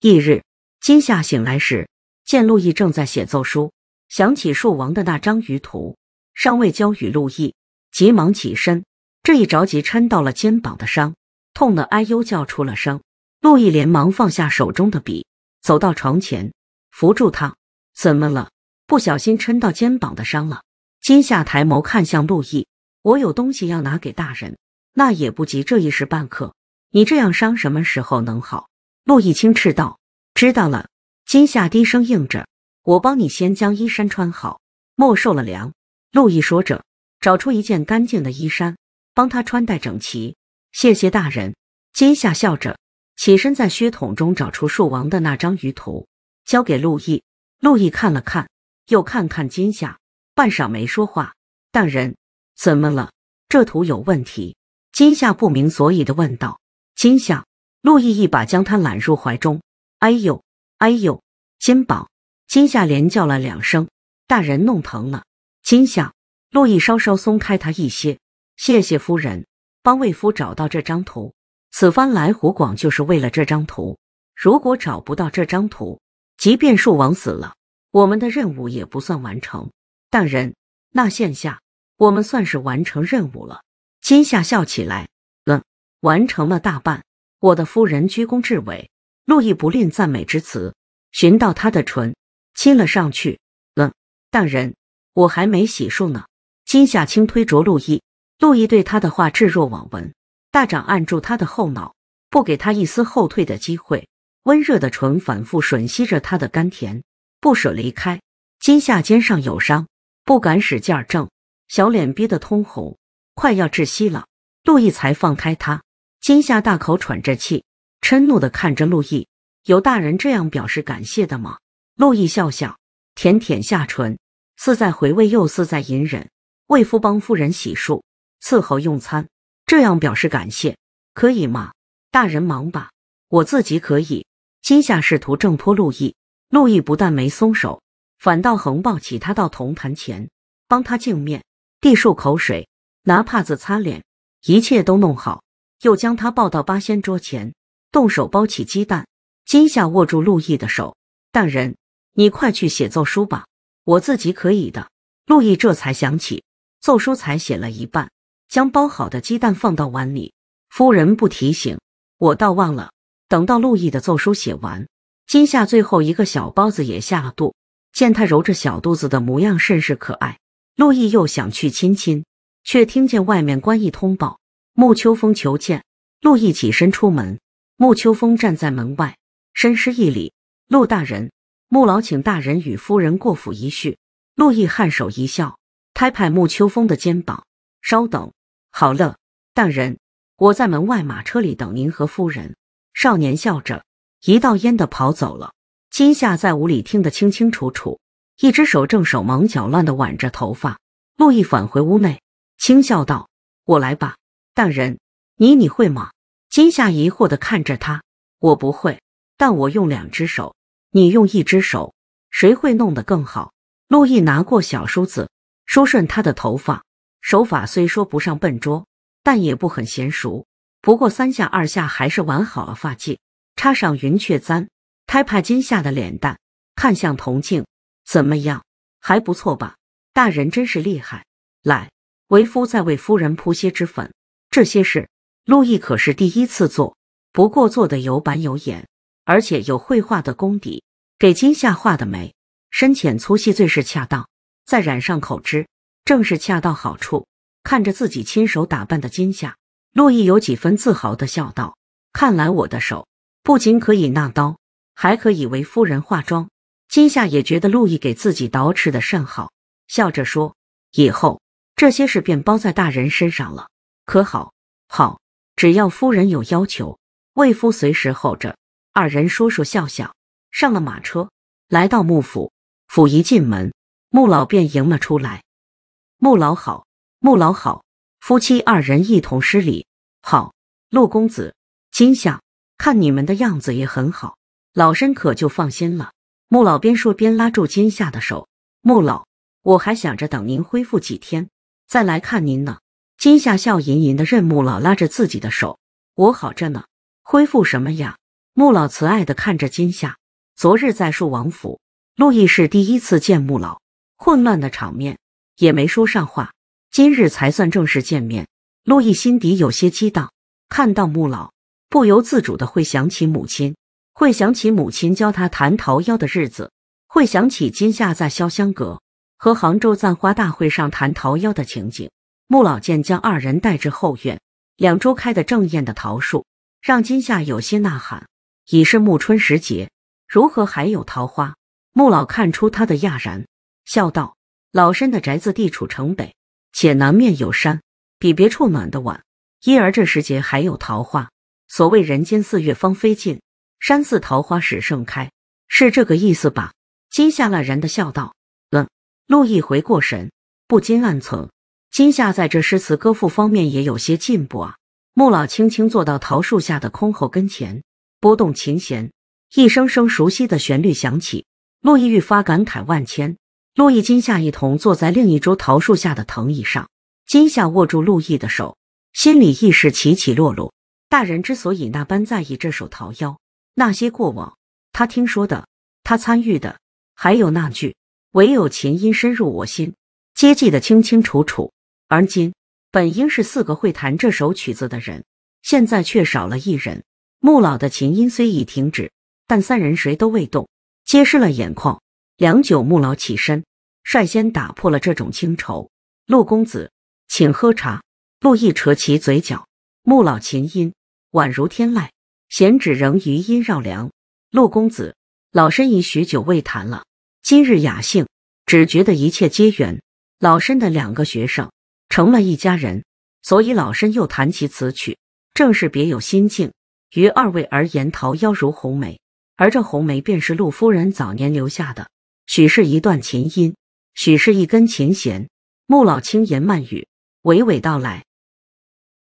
翌日，今夏醒来时，见陆毅正在写奏书，想起树王的那张鱼图尚未交与陆毅，急忙起身。这一着急，抻到了肩膀的伤，痛得哎呦叫出了声。陆毅连忙放下手中的笔，走到床前，扶住他：“怎么了？不小心抻到肩膀的伤了。”今夏抬眸看向陆毅：“我有东西要拿给大人，那也不急这一时半刻。你这样伤，什么时候能好？”陆毅轻斥道：“知道了。”金夏低声应着。“我帮你先将衣衫穿好，莫受了凉。”陆毅说着，找出一件干净的衣衫，帮他穿戴整齐。“谢谢大人。”金夏笑着起身，在靴筒中找出树王的那张鱼图，交给陆毅。陆毅看了看，又看看金夏，半晌没说话。“大人怎么了？这图有问题？”金夏不明所以的问道。金夏。陆毅一把将他揽入怀中，哎呦，哎呦，肩膀！金夏连叫了两声，大人弄疼了。金夏，陆毅稍稍松开他一些，谢谢夫人帮魏夫找到这张图。此番来湖广就是为了这张图。如果找不到这张图，即便树王死了，我们的任务也不算完成。大人，那现下我们算是完成任务了。金夏笑起来了，完成了大半。我的夫人居功至伟，路易不吝赞美之词，寻到她的唇，亲了上去。冷大人，我还没洗漱呢。金夏轻推着路易，路易对他的话置若罔闻，大掌按住他的后脑，不给他一丝后退的机会，温热的唇反复吮吸着他的甘甜，不舍离开。金夏肩上有伤，不敢使劲儿挣，小脸憋得通红，快要窒息了。路易才放开他。金夏大口喘着气，嗔怒的看着陆毅：“有大人这样表示感谢的吗？”陆毅笑笑，舔舔下唇，似在回味，又似在隐忍。为夫帮夫人洗漱，伺候用餐，这样表示感谢可以吗？大人忙吧，我自己可以。金夏试图挣脱陆毅，陆毅不但没松手，反倒横抱起他到铜盆前，帮他净面、递漱口水、拿帕子擦脸，一切都弄好。又将他抱到八仙桌前，动手剥起鸡蛋。金夏握住陆毅的手：“大人，你快去写奏书吧，我自己可以的。”陆毅这才想起奏书才写了一半，将剥好的鸡蛋放到碗里。夫人不提醒我，倒忘了。等到陆毅的奏书写完，金夏最后一个小包子也下了肚，见他揉着小肚子的模样甚是可爱，陆毅又想去亲亲，却听见外面官驿通报。穆秋风求见，陆毅起身出门。穆秋风站在门外，深施一礼：“陆大人，穆老请大人与夫人过府一叙。”陆毅颔首一笑，拍拍穆秋风的肩膀：“稍等，好了，大人，我在门外马车里等您和夫人。”少年笑着，一道烟的跑走了。今夏在屋里听得清清楚楚，一只手正手忙脚乱的挽着头发。陆毅返回屋内，轻笑道：“我来吧。”大人，你你会吗？金夏疑惑的看着他。我不会，但我用两只手，你用一只手，谁会弄得更好？陆毅拿过小梳子，梳顺他的头发，手法虽说不上笨拙，但也不很娴熟。不过三下二下还是挽好了发髻，插上云雀簪，拍拍金夏的脸蛋，看向铜镜，怎么样？还不错吧？大人真是厉害。来，为夫再为夫人扑些脂粉。这些事，陆毅可是第一次做，不过做的有板有眼，而且有绘画的功底，给金夏画的眉，深浅粗细最是恰当，再染上口脂，正是恰到好处。看着自己亲手打扮的金夏，陆毅有几分自豪的笑道：“看来我的手不仅可以拿刀，还可以为夫人化妆。”金夏也觉得陆毅给自己捯饬的甚好，笑着说：“以后这些事便包在大人身上了。”可好，好，只要夫人有要求，魏夫随时候着。二人说说笑笑，上了马车，来到穆府。府一进门，穆老便迎了出来。穆老好，穆老好，夫妻二人一同施礼。好，陆公子，今夏，看你们的样子也很好，老身可就放心了。穆老边说边拉住金夏的手。穆老，我还想着等您恢复几天，再来看您呢。金夏笑吟吟的任穆老拉着自己的手，我好着呢，恢复什么呀？穆老慈爱的看着金夏。昨日在树王府，陆毅是第一次见穆老，混乱的场面也没说上话。今日才算正式见面，陆毅心底有些激荡。看到穆老，不由自主的会想起母亲，会想起母亲教他弹桃夭的日子，会想起今夏在潇湘阁和杭州簪花大会上弹桃夭的情景。穆老见将二人带至后院，两株开得正艳的桃树，让今夏有些呐喊。已是暮春时节，如何还有桃花？穆老看出他的讶然，笑道：“老身的宅子地处城北，且南面有山，比别处暖得晚，因而这时节还有桃花。所谓‘人间四月芳菲尽，山寺桃花始盛开’，是这个意思吧？”今夏讶然的笑道：“嗯。”陆毅回过神，不禁暗存。今夏在这诗词歌赋方面也有些进步啊！穆老轻轻坐到桃树下的空篌跟前，拨动琴弦，一声声熟悉的旋律响起。陆毅愈发感慨万千。陆毅、今夏一同坐在另一株桃树下的藤椅上。金夏握住陆毅的手，心里亦是起起落落。大人之所以那般在意这首《桃夭》，那些过往，他听说的，他参与的，还有那句“唯有琴音深入我心”，皆记得清清楚楚。而今，本应是四个会弹这首曲子的人，现在却少了一人。穆老的琴音虽已停止，但三人谁都未动，皆湿了眼眶。良久，穆老起身，率先打破了这种清愁。陆公子，请喝茶。陆毅扯起嘴角。穆老琴音宛如天籁，弦指仍余音绕梁。陆公子，老身已许久未弹了，今日雅兴，只觉得一切皆缘。老身的两个学生。成了一家人，所以老身又弹起此曲，正是别有心境。于二位而言，桃夭如红梅，而这红梅便是陆夫人早年留下的，许是一段琴音，许是一根琴弦。穆老轻言慢语，娓娓道来。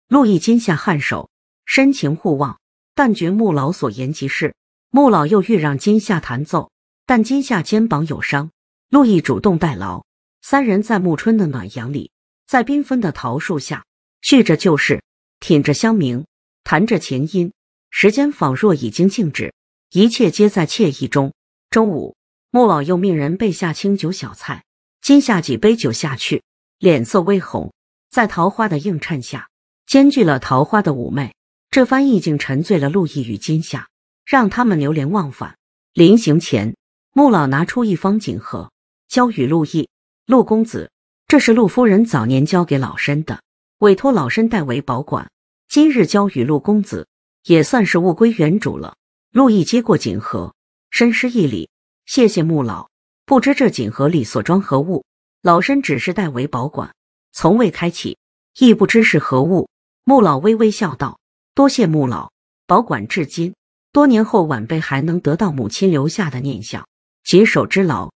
陆毅今夏颔首，深情互望，但觉穆老所言极是。穆老又欲让今夏弹奏，但今夏肩膀有伤，陆毅主动代劳。三人在暮春的暖阳里。在缤纷的桃树下，叙着旧事，品着香茗，弹着琴音，时间仿若已经静止，一切皆在惬意中。中午，穆老又命人备下清酒小菜，今下几杯酒下去，脸色微红，在桃花的映衬下，兼具了桃花的妩媚。这番意境沉醉了陆毅与金夏，让他们流连忘返。临行前，穆老拿出一方锦盒，交与陆毅，陆公子。这是陆夫人早年交给老身的，委托老身代为保管。今日交与陆公子，也算是物归原主了。陆毅接过锦盒，深施一礼，谢谢穆老。不知这锦盒里所装何物？老身只是代为保管，从未开启，亦不知是何物。穆老微微笑道：“多谢穆老保管至今，多年后晚辈还能得到母亲留下的念想，谨手之劳。”